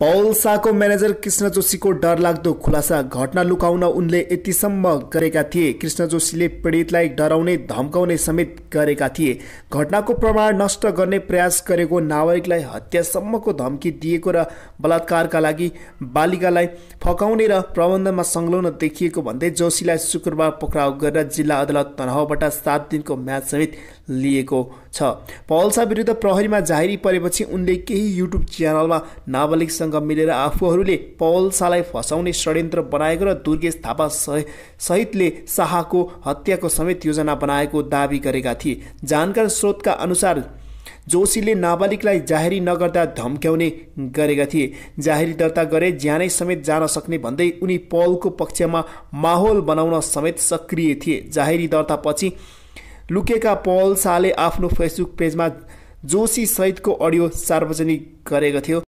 Paul शाहको manager Krishna जोशीको डरलाग्दो खुलासा घटना लुकाउन उनले यतिसम्म गरेका थिए कृष्ण जोशीले पीडितलाई डराउने धम्काउने समेत गरेका थिए घटनाको प्रमाण नष्ट गर्ने प्रयास गरेको नागरिकलाई हत्यासम्मको धम्की दिएको र बलात्कारका लागि बालिकालाई फकाउने र प्रबन्धनमा संलग्न देखिएको भन्दै जोशीलाई शुक्रबार पक्राउ गरेर जिल्ला अदालत तनहबाट सात दिनको म्याचसहित लिएको छ पहलसा विरुद्ध प्रहरीमा जाहेरी परेपछि उनले केही युट्युब च्यानलमा नाबालिगसँग मिलेर आफूहरूले पहलसालाई फसाउने षड्यन्त्र बनाएको र दुर्गेश थापा सहितले शाहको हत्याको समेत योजना बनाएको दावी गरेका थिए जानकार स्रोतका अनुसार जोशीले नाबालिगलाई जाहेरी नगर्दा धम्क्याउने गरेका थिए जाहेरी दर्ता गरे ज्यानै समेत जान सक्ने भन्दै उनी पलको पक्षमा माहौल बनाउन समेत सक्रिय थिए जाहेरी दर्तापछि लुकेका पल साले आफ्नो फेसबुक पेजमा जोशीसहितको अडियो सार्वजनिक गरेको थियो